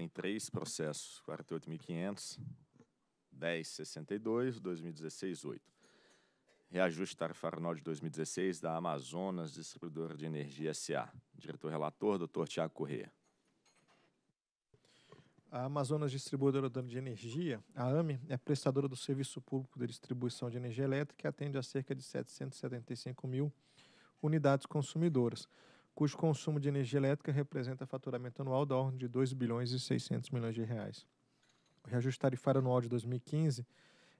tem três processos, 48.500, 1062, 2016, 8. Reajuste tarifário anual de 2016 da Amazonas Distribuidora de Energia SA. Diretor-relator, doutor Tiago Corrêa. A Amazonas Distribuidora de Energia, a AME, é prestadora do Serviço Público de Distribuição de Energia Elétrica e atende a cerca de 775 mil unidades consumidoras cujo consumo de energia elétrica representa faturamento anual da ordem de 2 bilhões e 600 milhões de reais. O reajuste tarifário anual de 2015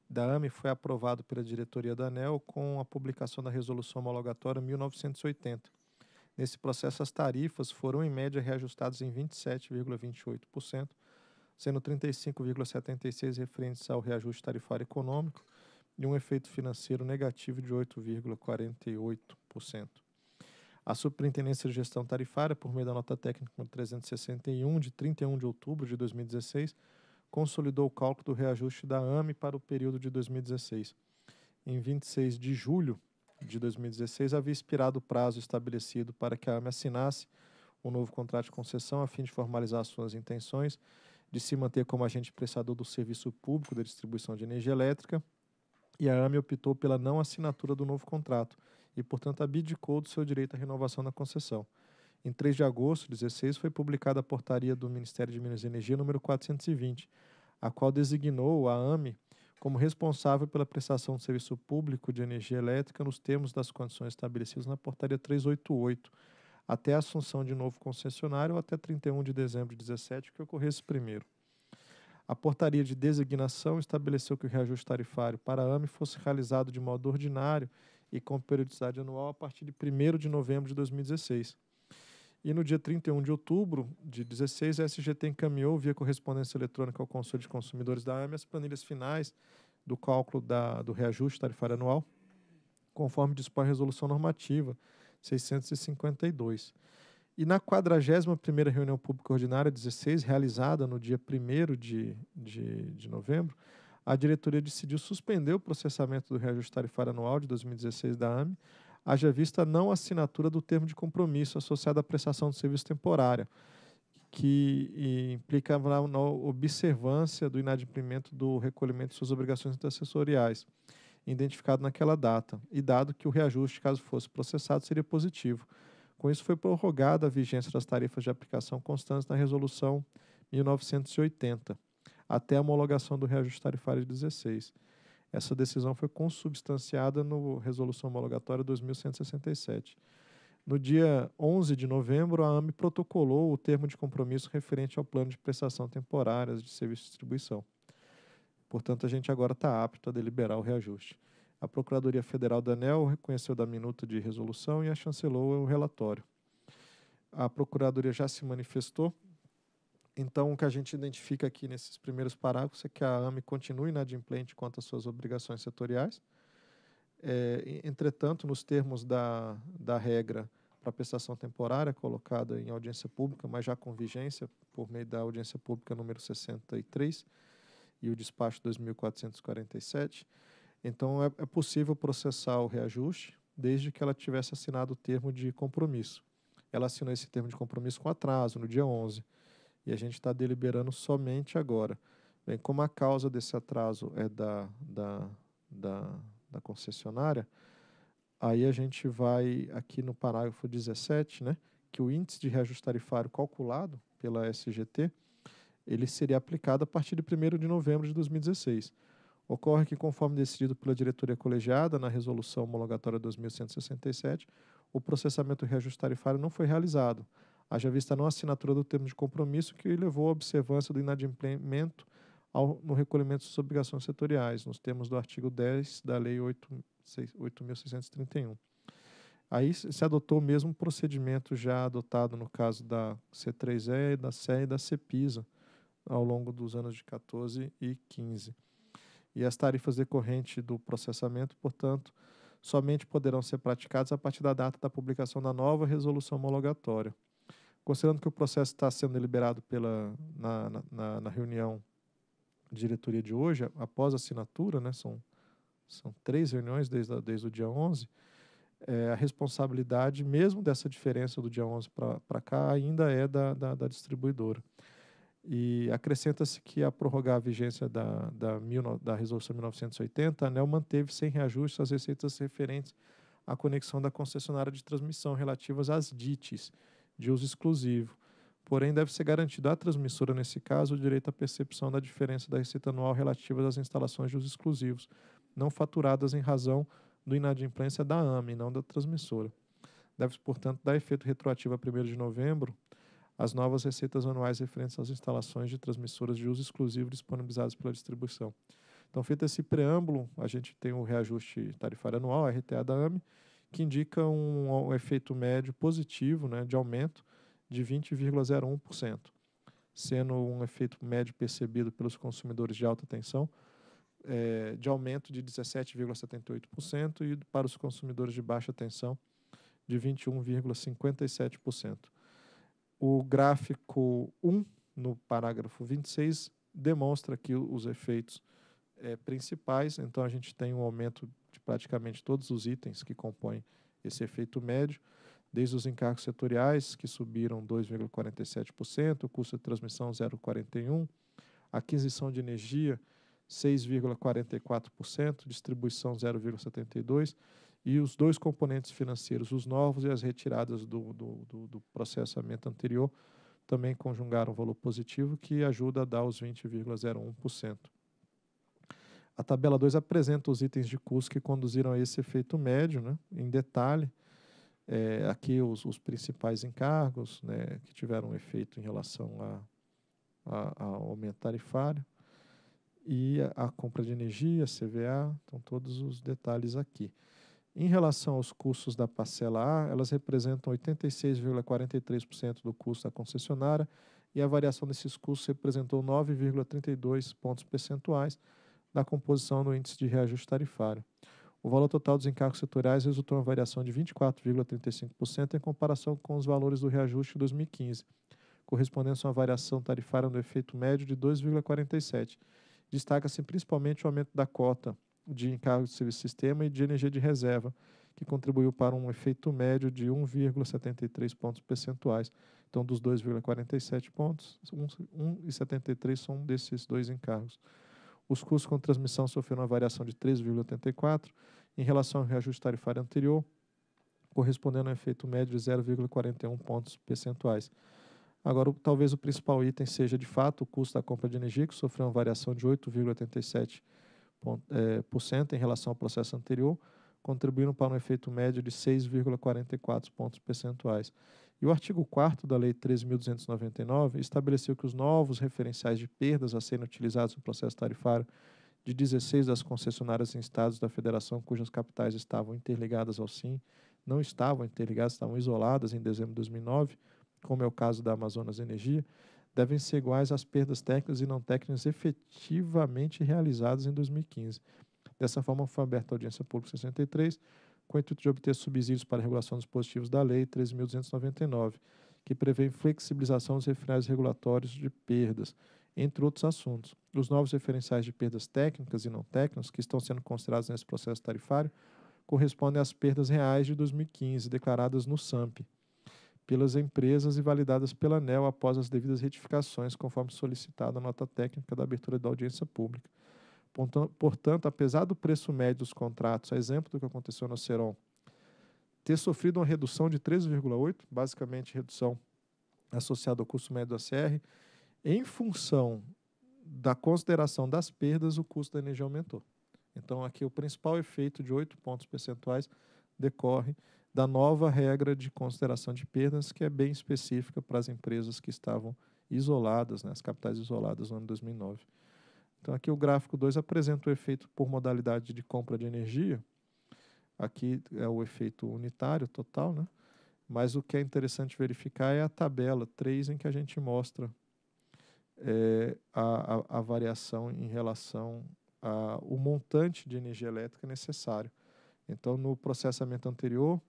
da AME foi aprovado pela diretoria da ANEL com a publicação da resolução homologatória 1980. Nesse processo, as tarifas foram em média reajustadas em 27,28%, sendo 35,76 referentes ao reajuste tarifário econômico e um efeito financeiro negativo de 8,48%. A Superintendência de Gestão Tarifária, por meio da nota técnica 361, de 31 de outubro de 2016, consolidou o cálculo do reajuste da AME para o período de 2016. Em 26 de julho de 2016, havia expirado o prazo estabelecido para que a AME assinasse o novo contrato de concessão a fim de formalizar suas intenções de se manter como agente prestador do serviço público da distribuição de energia elétrica e a AME optou pela não assinatura do novo contrato e, portanto, abdicou do seu direito à renovação da concessão. Em 3 de agosto de 16 foi publicada a portaria do Ministério de Minas e Energia número 420, a qual designou a AME como responsável pela prestação de serviço público de energia elétrica nos termos das condições estabelecidas na portaria 388, até a assunção de novo concessionário até 31 de dezembro de 17, que ocorresse primeiro. A portaria de designação estabeleceu que o reajuste tarifário para a AME fosse realizado de modo ordinário e com periodicidade anual a partir de 1 de novembro de 2016. E no dia 31 de outubro de 2016, a SGT encaminhou via correspondência eletrônica ao Conselho de Consumidores da AME as planilhas finais do cálculo da, do reajuste tarifário anual, conforme dispõe a resolução normativa 652. E na 41 reunião pública ordinária 16, realizada no dia 1 de, de, de novembro, a diretoria decidiu suspender o processamento do reajuste tarifário anual de 2016 da AME, haja vista não assinatura do termo de compromisso associado à prestação de serviço temporária, que implicava na observância do inadimplimento do recolhimento de suas obrigações intercessoriais, identificado naquela data, e dado que o reajuste, caso fosse processado, seria positivo. Com isso, foi prorrogada a vigência das tarifas de aplicação constantes na Resolução 1980 até a homologação do reajuste tarifário de 16. Essa decisão foi consubstanciada no Resolução Homologatória 2167. No dia 11 de novembro, a AME protocolou o termo de compromisso referente ao plano de prestação temporárias de serviço de distribuição. Portanto, a gente agora está apto a deliberar o reajuste. A Procuradoria Federal da ANEL reconheceu da minuta de resolução e a chancelou o relatório. A Procuradoria já se manifestou então, o que a gente identifica aqui nesses primeiros parágrafos é que a AME continue inadimplente quanto às suas obrigações setoriais. É, entretanto, nos termos da, da regra para prestação temporária colocada em audiência pública, mas já com vigência por meio da audiência pública número 63 e o despacho 2447, então é, é possível processar o reajuste desde que ela tivesse assinado o termo de compromisso. Ela assinou esse termo de compromisso com atraso, no dia 11 e a gente está deliberando somente agora. Bem, como a causa desse atraso é da, da, da, da concessionária, aí a gente vai aqui no parágrafo 17, né, que o índice de reajuste tarifário calculado pela SGT, ele seria aplicado a partir de 1 de novembro de 2016. Ocorre que, conforme decidido pela diretoria colegiada na resolução homologatória 2167, o processamento reajuste tarifário não foi realizado, haja vista a não assinatura do termo de compromisso que levou à observância do inadimplemento ao, no recolhimento das obrigações setoriais, nos termos do artigo 10 da Lei 8.631. Aí se adotou o mesmo procedimento já adotado no caso da C3E, da CE e da CEPISA ao longo dos anos de 14 e 15. E as tarifas decorrentes do processamento, portanto, somente poderão ser praticadas a partir da data da publicação da nova resolução homologatória. Considerando que o processo está sendo deliberado pela, na, na, na, reunião de diretoria de hoje, após a assinatura, né, são, são três reuniões desde, desde o dia 11, é, a responsabilidade, mesmo dessa diferença do dia 11 para cá, ainda é da, da, da distribuidora. E acrescenta-se que, a prorrogar a vigência da, da, mil, da Resolução 1980, a ANEL manteve sem reajuste as receitas referentes à conexão da concessionária de transmissão relativas às Dites de uso exclusivo. Porém, deve ser garantido à transmissora, nesse caso, o direito à percepção da diferença da receita anual relativa às instalações de uso exclusivos, não faturadas em razão do inadimplência da AME, não da transmissora. Deve, portanto, dar efeito retroativo a 1 de novembro as novas receitas anuais referentes às instalações de transmissoras de uso exclusivo disponibilizadas pela distribuição. Então, feito esse preâmbulo, a gente tem o reajuste tarifário anual, a RTA da AME, que indica um, um efeito médio positivo né, de aumento de 20,01%, sendo um efeito médio percebido pelos consumidores de alta tensão é, de aumento de 17,78% e para os consumidores de baixa tensão de 21,57%. O gráfico 1, no parágrafo 26, demonstra aqui os efeitos é, principais. Então, a gente tem um aumento praticamente todos os itens que compõem esse efeito médio, desde os encargos setoriais, que subiram 2,47%, o custo de transmissão 0,41%, aquisição de energia 6,44%, distribuição 0,72%, e os dois componentes financeiros, os novos e as retiradas do, do, do, do processamento anterior, também conjugaram um valor positivo que ajuda a dar os 20,01%. A tabela 2 apresenta os itens de custo que conduziram a esse efeito médio, né, em detalhe. É, aqui os, os, principais encargos né, que tiveram um efeito em relação a, a, ao aumento tarifário e a, a, compra de energia, CVA, então todos os detalhes aqui. Em relação aos custos da parcela A, elas representam 86,43% do custo da concessionária e a variação desses custos representou 9,32 pontos percentuais, da composição no índice de reajuste tarifário. O valor total dos encargos setoriais resultou em uma variação de 24,35% em comparação com os valores do reajuste de 2015, correspondendo a uma variação tarifária no efeito médio de 2,47. Destaca-se principalmente o aumento da cota de encargos de serviço sistema e de energia de reserva, que contribuiu para um efeito médio de 1,73 pontos percentuais. Então, dos 2,47 pontos, 1,73 são desses dois encargos. Os custos com transmissão sofreram uma variação de 3,84 em relação ao reajuste tarifário anterior, correspondendo a um efeito médio de 0,41 pontos percentuais. Agora, talvez o principal item seja, de fato, o custo da compra de energia, que sofreu uma variação de 8,87% é, em relação ao processo anterior, contribuindo para um efeito médio de 6,44 pontos percentuais. E o artigo 4 da Lei 13.299 estabeleceu que os novos referenciais de perdas a serem utilizados no processo tarifário de 16 das concessionárias em estados da federação cujas capitais estavam interligadas ao SIM, não estavam interligadas, estavam isoladas em dezembro de 2009, como é o caso da Amazonas Energia, devem ser iguais às perdas técnicas e não técnicas efetivamente realizadas em 2015. Dessa forma, foi aberta a audiência pública 63, com o intuito de obter subsídios para a regulação dos dispositivos da Lei 13.299, que prevê flexibilização dos referenciais regulatórios de perdas, entre outros assuntos. Os novos referenciais de perdas técnicas e não técnicas que estão sendo considerados nesse processo tarifário correspondem às perdas reais de 2015, declaradas no SAMP pelas empresas e validadas pela ANEL após as devidas retificações, conforme solicitado a nota técnica da abertura da audiência pública. Portanto, apesar do preço médio dos contratos, a exemplo do que aconteceu no Ceron, ter sofrido uma redução de 3,8, basicamente redução associada ao custo médio da CR, em função da consideração das perdas, o custo da energia aumentou. Então, aqui o principal efeito de 8 pontos percentuais decorre da nova regra de consideração de perdas, que é bem específica para as empresas que estavam isoladas, né, as capitais isoladas no ano 2009. Então, aqui o gráfico 2 apresenta o efeito por modalidade de compra de energia. Aqui é o efeito unitário total, né? Mas o que é interessante verificar é a tabela 3, em que a gente mostra é, a, a, a, variação em relação ao montante de energia elétrica necessário. Então, no processamento anterior,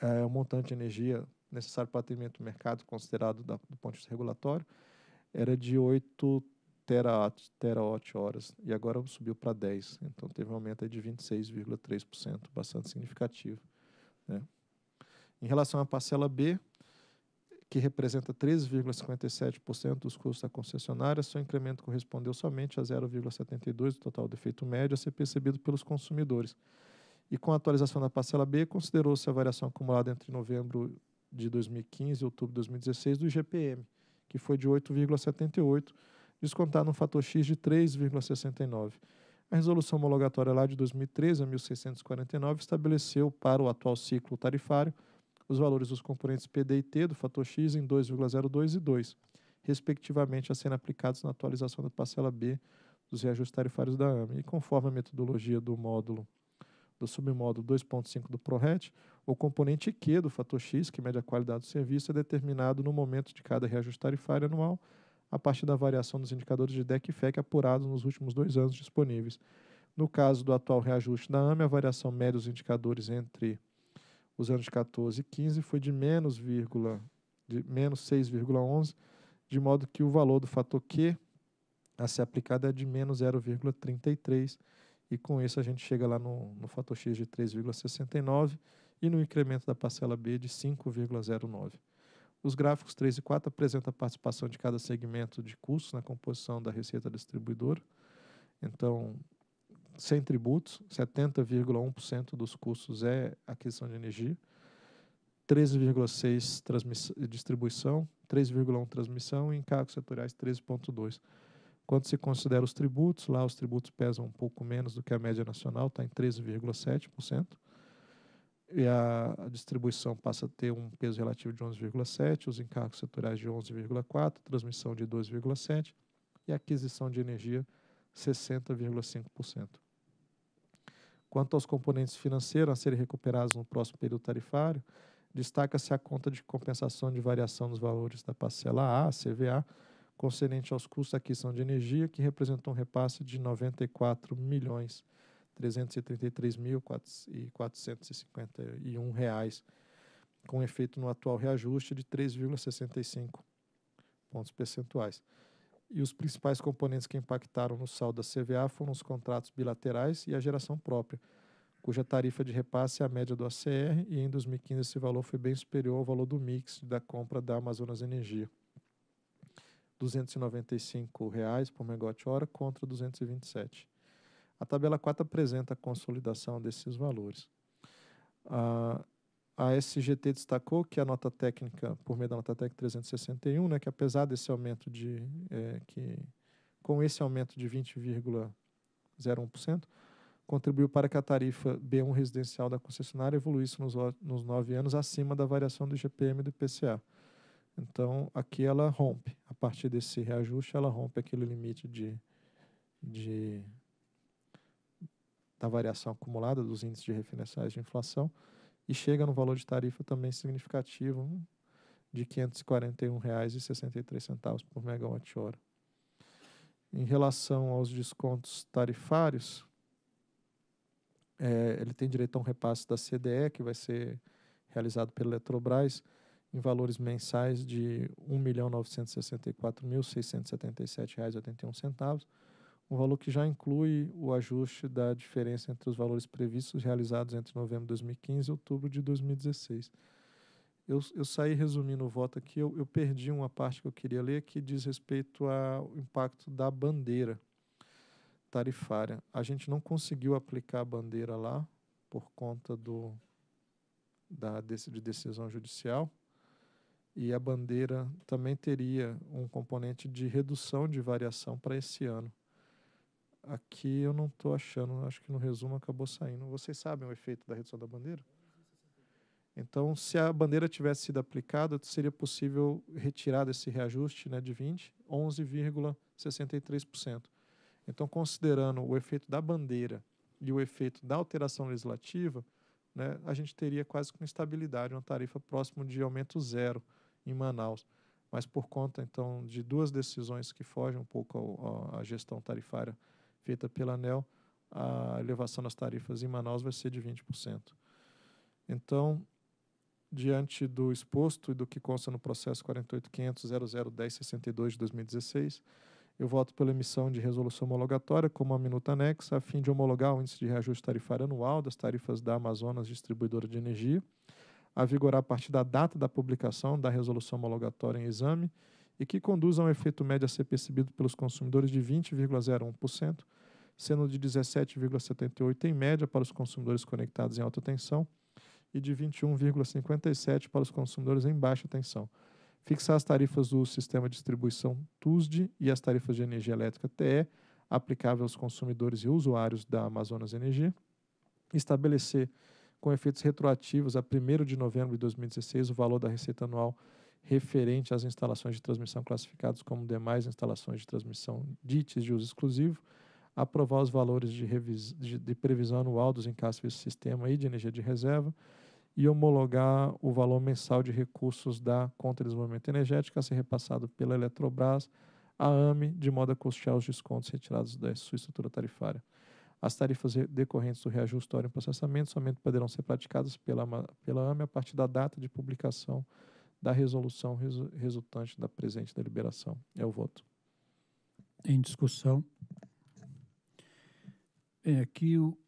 é, o montante de energia necessário para atendimento do mercado, considerado da, do ponto de vista regulatório, era de 8 tera, terawatt horas e agora subiu para 10. Então teve um aumento de 26,3%, bastante significativo. Né? Em relação à parcela B, que representa 13,57% dos custos da concessionária, seu incremento correspondeu somente a 0,72% do total de efeito médio a ser percebido pelos consumidores. E com a atualização da parcela B, considerou-se a variação acumulada entre novembro de 2015 e outubro de 2016 do IGPM, que foi de 8,78%, descontar no fator X de 3,69. A resolução homologatória lá de 2013, a 1649, estabeleceu para o atual ciclo tarifário os valores dos componentes PD e T do fator X em 2,02 e 2, respectivamente a serem aplicados na atualização da parcela B dos reajustes tarifários da AME. E conforme a metodologia do módulo do submódulo 2.5 do ProRet, o componente Q do fator X, que mede a qualidade do serviço, é determinado no momento de cada reajuste tarifário anual a partir da variação dos indicadores de DEC e FEC apurados nos últimos dois anos disponíveis. No caso do atual reajuste da AME, a variação média dos indicadores entre os anos 14 e 15 foi de menos, de menos 6,11, de modo que o valor do fator Q a ser aplicado é de menos 0,33, e com isso a gente chega lá no, no fator X de 3,69 e no incremento da parcela B de 5,09. Os gráficos 3 e 4 apresentam a participação de cada segmento de custo na composição da receita distribuidora. Então, sem tributos, 70,1% dos custos é aquisição de energia, 13,6% distribuição, 3,1% transmissão e encargos setoriais 13,2%. Quando se considera os tributos, lá os tributos pesam um pouco menos do que a média nacional, está em 13,7% e a, distribuição passa a ter um peso relativo de 11,7, os encargos setoriais de 11,4, transmissão de 2,7 e aquisição de energia 60,5%. Quanto aos componentes financeiros a serem recuperados no próximo período tarifário, destaca-se a conta de compensação de variação dos valores da parcela A, a CVA, concernente aos custos da aquisição de energia, que representou um repasse de 94 milhões de 333.451 reais, com efeito no atual reajuste de 3,65 pontos percentuais. E os principais componentes que impactaram no saldo da CVA foram os contratos bilaterais e a geração própria, cuja tarifa de repasse é a média do ACR e em 2015 esse valor foi bem superior ao valor do mix da compra da Amazonas Energia. R$ 295 reais por megawatt-hora contra 227. A tabela 4 apresenta a consolidação desses valores. Ah, a SGT destacou que a nota técnica, por meio da nota técnica 361, né, que apesar desse aumento de, é, que com esse aumento de 20,01%, contribuiu para que a tarifa B1 residencial da concessionária evoluísse nos, nos nove anos acima da variação do GPM e do IPCA. Então, aqui ela rompe. A partir desse reajuste, ela rompe aquele limite de, de da variação acumulada dos índices de referenciais de inflação e chega no valor de tarifa também significativo hum, de R$ 541,63 por megawatt-hora. Em relação aos descontos tarifários, é, ele tem direito a um repasse da CDE, que vai ser realizado pela Eletrobras, em valores mensais de R$ 1.964.677,81 um valor que já inclui o ajuste da diferença entre os valores previstos realizados entre novembro de 2015 e outubro de 2016. Eu, eu saí resumindo o voto aqui, eu, eu perdi uma parte que eu queria ler que diz respeito ao impacto da bandeira tarifária. A gente não conseguiu aplicar a bandeira lá por conta do da de decisão judicial e a bandeira também teria um componente de redução de variação para esse ano. Aqui eu não estou achando, acho que no resumo acabou saindo. Vocês sabem o efeito da redução da bandeira? Então, se a bandeira tivesse sido aplicada, seria possível retirar desse reajuste né, de 20, 11,63%. Então, considerando o efeito da bandeira e o efeito da alteração legislativa, né, a gente teria quase com estabilidade uma tarifa próximo de aumento zero em Manaus. Mas por conta, então, de duas decisões que fogem um pouco à gestão tarifária feita pela ANEL, a elevação das tarifas em Manaus vai ser de 20%. Então, diante do exposto e do que consta no processo 48.500.001062 de 2016, eu voto pela emissão de resolução homologatória como a minuta anexa, a fim de homologar o índice de reajuste tarifário anual das tarifas da Amazonas Distribuidora de Energia, a vigorar a partir da data da publicação da resolução homologatória em exame e que conduz a um efeito médio a ser percebido pelos consumidores de 20,01%, sendo de 17,78% em média para os consumidores conectados em alta tensão e de 21,57% para os consumidores em baixa tensão. Fixar as tarifas do sistema de distribuição TUSD e as tarifas de energia elétrica TE aplicável aos consumidores e usuários da Amazonas Energia. Estabelecer com efeitos retroativos a 1 de novembro de 2016 o valor da receita anual referente às instalações de transmissão classificadas como demais instalações de transmissão dites de uso exclusivo, aprovar os valores de, de, de previsão anual dos encaixes do sistema e de energia de reserva e homologar o valor mensal de recursos da conta de desenvolvimento energético a ser repassado pela Eletrobras à AME, de modo a custear os descontos retirados da sua estrutura tarifária. As tarifas decorrentes do reajuste em processamento somente poderão ser praticadas pela, pela AME a partir da data de publicação da resolução resu resultante da presente deliberação. É o voto. Em discussão. Bem, é, aqui o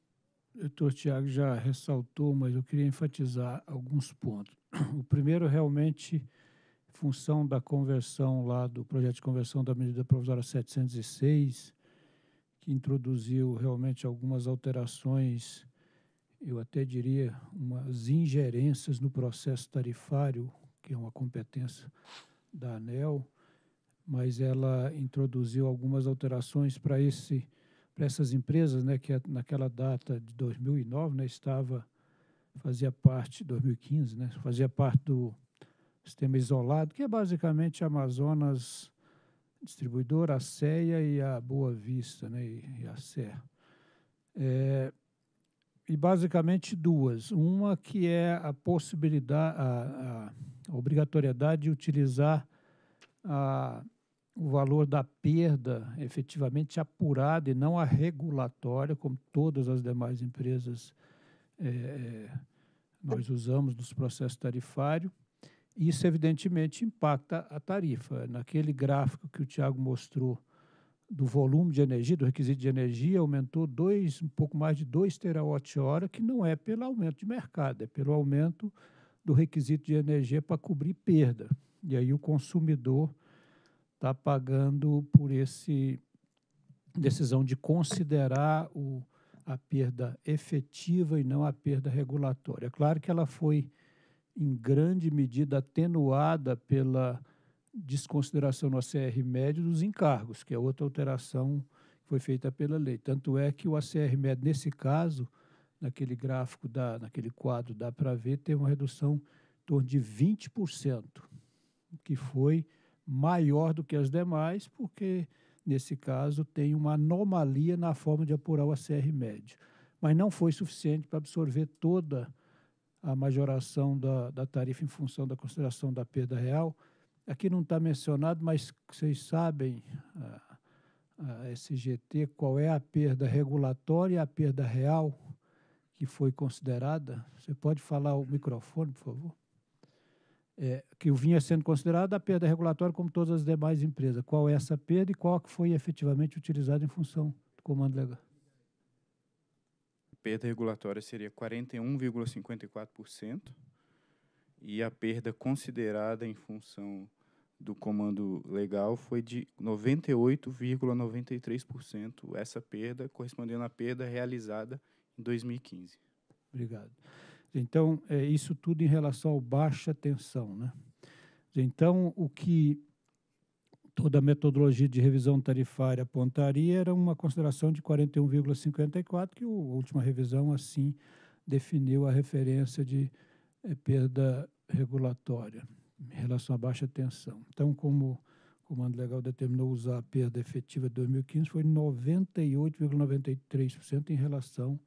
doutor Tiago já ressaltou, mas eu queria enfatizar alguns pontos. O primeiro, realmente, função da conversão lá, do projeto de conversão da medida provisória 706, que introduziu realmente algumas alterações, eu até diria umas ingerências no processo tarifário que é uma competência da ANEL, mas ela introduziu algumas alterações para esse para essas empresas, né, que naquela data de 2009, né, estava fazia parte 2015, né, fazia parte do sistema isolado, que é basicamente a Amazonas Distribuidora, a CEA e a Boa Vista, né, e, a Serra. É, e basicamente duas, uma que é a possibilidade a, a obrigatoriedade de utilizar a, o valor da perda efetivamente apurada e não a regulatória, como todas as demais empresas é, nós usamos nos processos tarifários. Isso, evidentemente, impacta a tarifa. Naquele gráfico que o Tiago mostrou do volume de energia, do requisito de energia, aumentou dois, um pouco mais de 2 terawatt-hora, que não é pelo aumento de mercado, é pelo aumento do requisito de energia para cobrir perda. E aí o consumidor está pagando por esse decisão de considerar o, a perda efetiva e não a perda regulatória. É claro que ela foi, em grande medida, atenuada pela desconsideração no ACR médio dos encargos, que é outra alteração que foi feita pela lei. Tanto é que o ACR médio, nesse caso, naquele gráfico, da, naquele quadro, dá para ver, teve uma redução em torno de 20%, que foi maior do que as demais, porque nesse caso tem uma anomalia na forma de apurar o ACR médio. Mas não foi suficiente para absorver toda a majoração da, da tarifa em função da consideração da perda real. Aqui não está mencionado, mas vocês sabem, a, a SGT, qual é a perda regulatória e a perda real que foi considerada, você pode falar o microfone, por favor? É, que vinha é sendo considerada a perda regulatória como todas as demais empresas. Qual é essa perda e qual que foi efetivamente utilizada em função do comando legal? A perda regulatória seria 41,54% e a perda considerada em função do comando legal foi de 98,93%, essa perda correspondendo à perda realizada 2015. Obrigado. Então, é isso tudo em relação ao baixa tensão, né? Então, o que toda a metodologia de revisão tarifária apontaria era uma consideração de 41,54, que a última revisão assim definiu a referência de é, perda regulatória em relação à baixa tensão. Então, como o Comando Legal determinou usar a perda efetiva de 2015, foi 98,93% em relação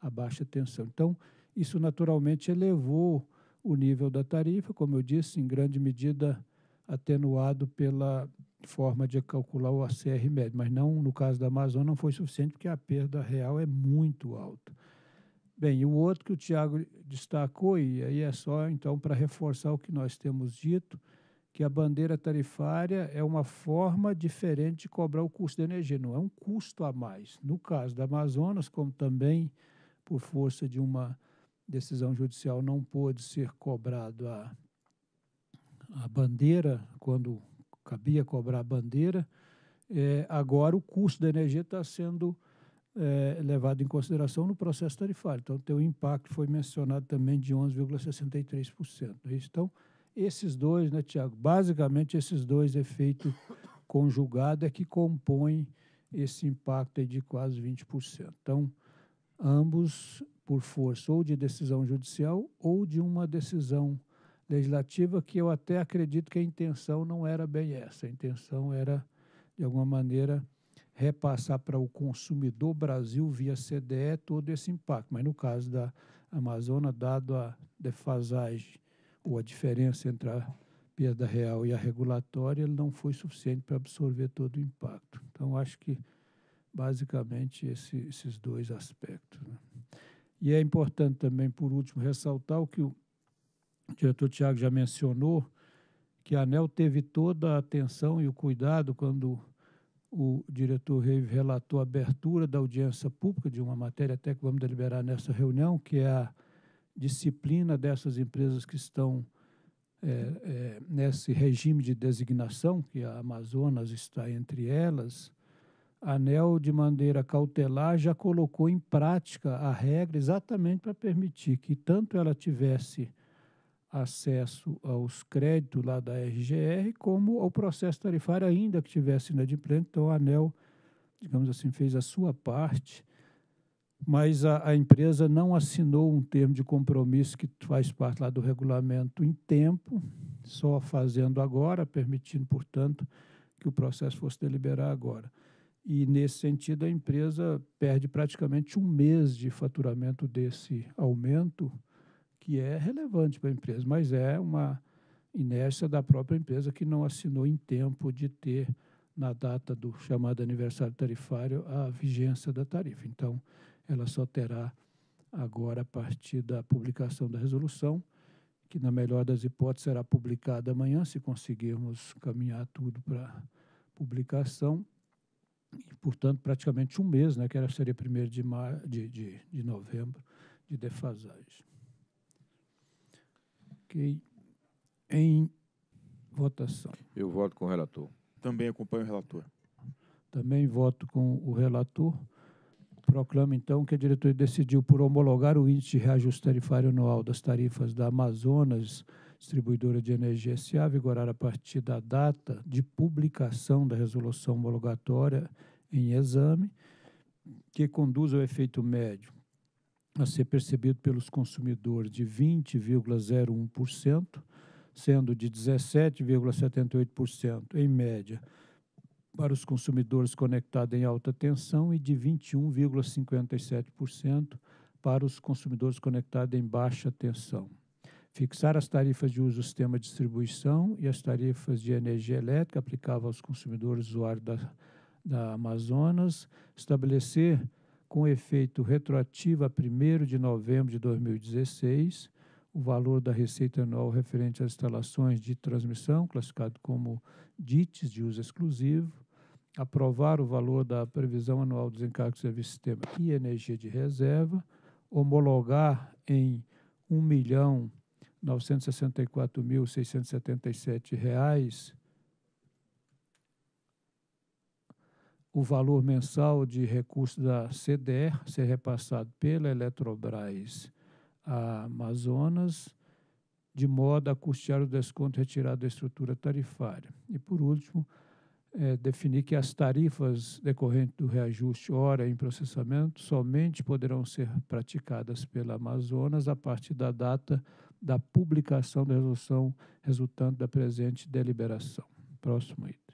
a baixa tensão. Então, isso naturalmente elevou o nível da tarifa, como eu disse, em grande medida atenuado pela forma de calcular o ACR médio, mas não no caso da Amazônia não foi suficiente porque a perda real é muito alta. Bem, o outro que o Tiago destacou, e aí é só então para reforçar o que nós temos dito, que a bandeira tarifária é uma forma diferente de cobrar o custo da energia, não é um custo a mais. No caso da Amazonas, como também por força de uma decisão judicial, não pôde ser cobrado a, a bandeira, quando cabia cobrar a bandeira, é, agora o custo da energia está sendo é, levado em consideração no processo tarifário. Então, tem um impacto foi mencionado também de 11,63%. É então, esses dois, né, Tiago? Basicamente, esses dois efeitos conjugados é que compõem esse impacto de quase 20%. Então, ambos por força ou de decisão judicial ou de uma decisão legislativa, que eu até acredito que a intenção não era bem essa. A intenção era, de alguma maneira, repassar para o consumidor Brasil via CDE todo esse impacto. Mas no caso da Amazônia, dado a defasagem ou a diferença entre a perda real e a regulatória, ele não foi suficiente para absorver todo o impacto. Então, acho que basicamente esse, esses dois aspectos. Né? E é importante também, por último, ressaltar o que o diretor Tiago já mencionou, que a ANEL teve toda a atenção e o cuidado quando o diretor Reive relatou a abertura da audiência pública de uma matéria até que vamos deliberar nessa reunião, que é a disciplina dessas empresas que estão é, é, nesse regime de designação, que a Amazonas está entre elas, ANEL, de maneira cautelar, já colocou em prática a regra exatamente para permitir que tanto ela tivesse acesso aos créditos lá da RGR, como ao processo tarifário, ainda que tivesse inadimplente. Então, a ANEL, digamos assim, fez a sua parte, mas a, a empresa não assinou um termo de compromisso que faz parte lá do regulamento em tempo, só fazendo agora, permitindo, portanto, que o processo fosse deliberar agora. E, nesse sentido, a empresa perde praticamente um mês de faturamento desse aumento, que é relevante para a empresa, mas é uma inércia da própria empresa que não assinou em tempo de ter, na data do chamado aniversário tarifário, a vigência da tarifa. Então, ela só terá agora, a partir da publicação da resolução, que, na melhor das hipóteses, será publicada amanhã, se conseguirmos caminhar tudo para publicação e, portanto, praticamente um mês, né, que era, seria 1 de, de, de, de novembro, de defasagem. Ok. Em votação. Eu voto com o relator. Também acompanho o relator. Também voto com o relator. Proclamo, então, que a diretoria decidiu por homologar o índice de reajuste tarifário anual das tarifas da Amazonas Distribuidora de Energia SA vigorar a partir da data de publicação da resolução homologatória em exame, que conduz ao efeito médio a ser percebido pelos consumidores de 20,01%, sendo de 17,78% em média para os consumidores conectados em alta tensão e de 21,57% para os consumidores conectados em baixa tensão. Fixar as tarifas de uso do sistema de distribuição e as tarifas de energia elétrica aplicável aos consumidores usuários da, da Amazonas. Estabelecer, com efeito retroativo a 1 de novembro de 2016, o valor da receita anual referente às instalações de transmissão, classificado como DITs de uso exclusivo, aprovar o valor da previsão anual dos encargos de serviço sistema e energia de reserva, homologar em 1 milhão 964.677 reais, o valor mensal de recursos da CDR ser repassado pela Eletrobras Amazonas, de modo a custear o desconto retirado da estrutura tarifária. E, por último, é, definir que as tarifas decorrentes do reajuste hora em processamento somente poderão ser praticadas pela Amazonas a partir da data da publicação da resolução resultante da presente deliberação. Próximo item.